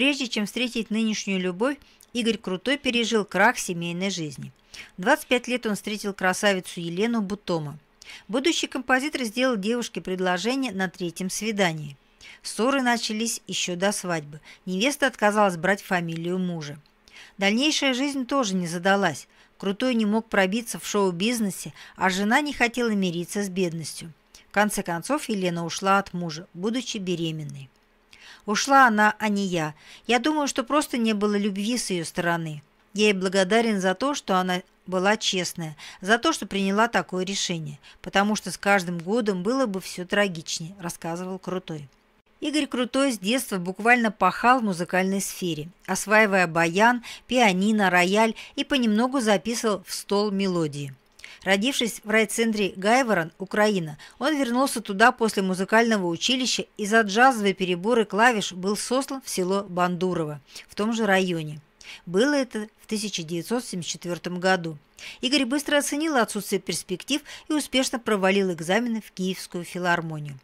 Прежде чем встретить нынешнюю любовь, Игорь Крутой пережил крах семейной жизни. 25 лет он встретил красавицу Елену Бутома. Будущий композитор сделал девушке предложение на третьем свидании. Ссоры начались еще до свадьбы. Невеста отказалась брать фамилию мужа. Дальнейшая жизнь тоже не задалась. Крутой не мог пробиться в шоу-бизнесе, а жена не хотела мириться с бедностью. В конце концов, Елена ушла от мужа, будучи беременной. Ушла она, а не я. Я думаю, что просто не было любви с ее стороны. Я ей благодарен за то, что она была честная, за то, что приняла такое решение, потому что с каждым годом было бы все трагичнее, рассказывал Крутой. Игорь Крутой с детства буквально пахал в музыкальной сфере, осваивая баян, пианино, рояль и понемногу записывал в стол мелодии. Родившись в райцентре Гайворон, Украина, он вернулся туда после музыкального училища и за джазовые переборы клавиш был сослан в село Бандурово в том же районе. Было это в 1974 году. Игорь быстро оценил отсутствие перспектив и успешно провалил экзамены в Киевскую филармонию.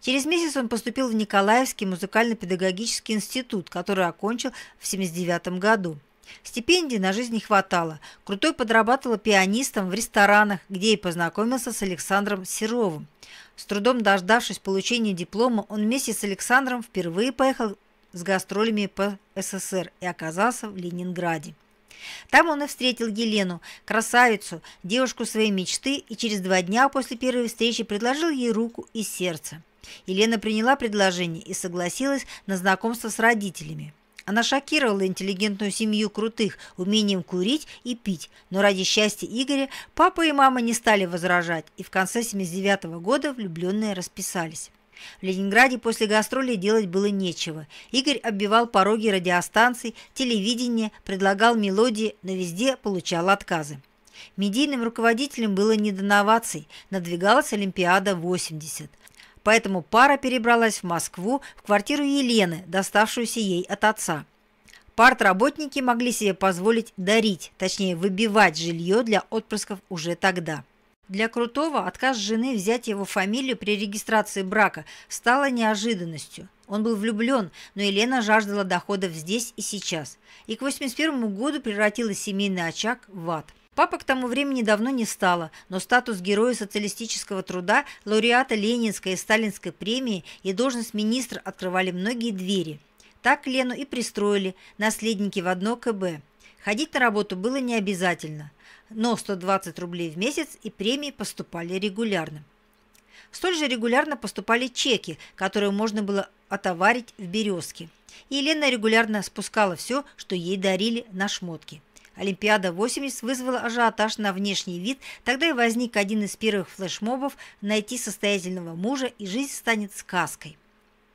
Через месяц он поступил в Николаевский музыкально-педагогический институт, который окончил в 1979 году. Стипендий на жизнь не хватало. Крутой подрабатывала пианистом в ресторанах, где и познакомился с Александром Серовым. С трудом дождавшись получения диплома, он вместе с Александром впервые поехал с гастролями по СССР и оказался в Ленинграде. Там он и встретил Елену, красавицу, девушку своей мечты, и через два дня после первой встречи предложил ей руку и сердце. Елена приняла предложение и согласилась на знакомство с родителями. Она шокировала интеллигентную семью крутых умением курить и пить, но ради счастья Игоря папа и мама не стали возражать, и в конце 79 -го года влюбленные расписались. В Ленинграде после гастролей делать было нечего. Игорь оббивал пороги радиостанций, телевидения, предлагал мелодии, но везде получал отказы. Медийным руководителем было не до новаций, надвигалась Олимпиада 80. Поэтому пара перебралась в Москву в квартиру Елены, доставшуюся ей от отца. Партработники могли себе позволить дарить, точнее выбивать жилье для отпрысков уже тогда. Для Крутого отказ жены взять его фамилию при регистрации брака стало неожиданностью. Он был влюблен, но Елена жаждала доходов здесь и сейчас. И к 81 году превратила семейный очаг в ад – Папа к тому времени давно не стало, но статус Героя социалистического труда, лауреата Ленинской и Сталинской премии и должность министра открывали многие двери. Так Лену и пристроили наследники в одно КБ. Ходить на работу было не обязательно, но 120 рублей в месяц и премии поступали регулярно. Столь же регулярно поступали чеки, которые можно было отоварить в «Березке». И Лена регулярно спускала все, что ей дарили на шмотки – Олимпиада-80 вызвала ажиотаж на внешний вид, тогда и возник один из первых флешмобов «Найти состоятельного мужа, и жизнь станет сказкой».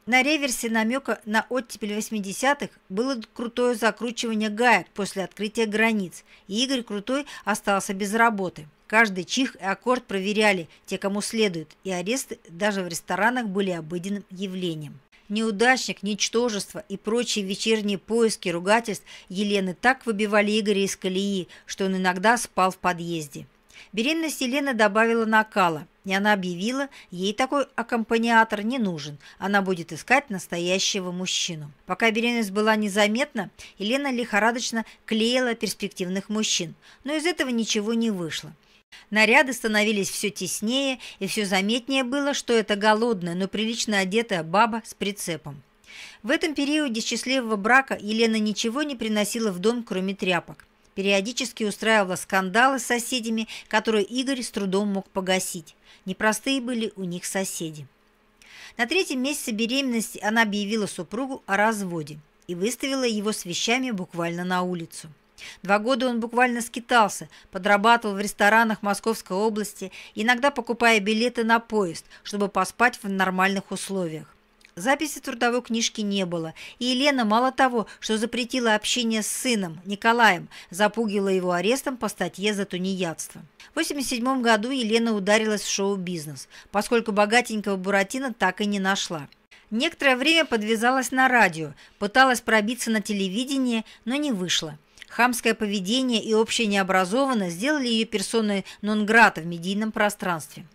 На реверсе намека на оттепель 80-х было крутое закручивание гаек после открытия границ, и Игорь Крутой остался без работы. Каждый чих и аккорд проверяли те, кому следует, и аресты даже в ресторанах были обыденным явлением. Неудачник, ничтожество и прочие вечерние поиски ругательств Елены так выбивали Игоря из колеи, что он иногда спал в подъезде. Беременность Елены добавила накала, и она объявила, ей такой аккомпаниатор не нужен, она будет искать настоящего мужчину. Пока беременность была незаметна, Елена лихорадочно клеила перспективных мужчин, но из этого ничего не вышло. Наряды становились все теснее, и все заметнее было, что это голодная, но прилично одетая баба с прицепом. В этом периоде счастливого брака Елена ничего не приносила в дом, кроме тряпок. Периодически устраивала скандалы с соседями, которые Игорь с трудом мог погасить. Непростые были у них соседи. На третьем месяце беременности она объявила супругу о разводе и выставила его с вещами буквально на улицу. Два года он буквально скитался, подрабатывал в ресторанах Московской области, иногда покупая билеты на поезд, чтобы поспать в нормальных условиях. Записи трудовой книжки не было, и Елена мало того, что запретила общение с сыном, Николаем, запугила его арестом по статье за тунеядство. В 1987 году Елена ударилась в шоу-бизнес, поскольку богатенького Буратино так и не нашла. Некоторое время подвязалась на радио, пыталась пробиться на телевидение, но не вышла. Хамское поведение и общая необразованность сделали ее персоной нон-грата в медийном пространстве.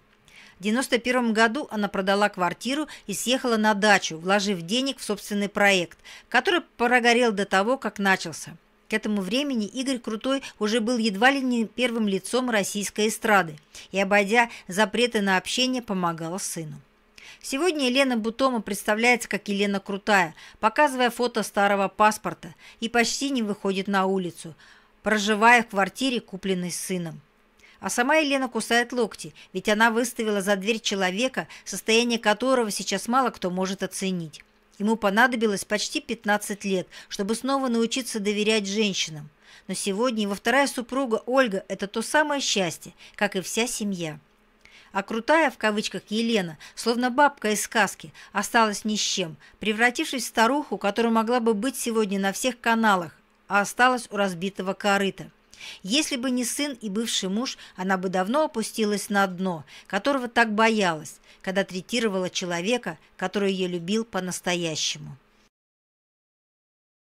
В 1991 году она продала квартиру и съехала на дачу, вложив денег в собственный проект, который прогорел до того, как начался. К этому времени Игорь Крутой уже был едва ли не первым лицом российской эстрады и, обойдя запреты на общение, помогал сыну. Сегодня Елена Бутома представляется как Елена Крутая, показывая фото старого паспорта и почти не выходит на улицу, проживая в квартире, купленной сыном. А сама Елена кусает локти, ведь она выставила за дверь человека, состояние которого сейчас мало кто может оценить. Ему понадобилось почти 15 лет, чтобы снова научиться доверять женщинам. Но сегодня его вторая супруга Ольга – это то самое счастье, как и вся семья. А крутая, в кавычках, Елена, словно бабка из сказки, осталась ни с чем, превратившись в старуху, которая могла бы быть сегодня на всех каналах, а осталась у разбитого корыта. Если бы не сын и бывший муж, она бы давно опустилась на дно, которого так боялась, когда третировала человека, который ее любил по-настоящему.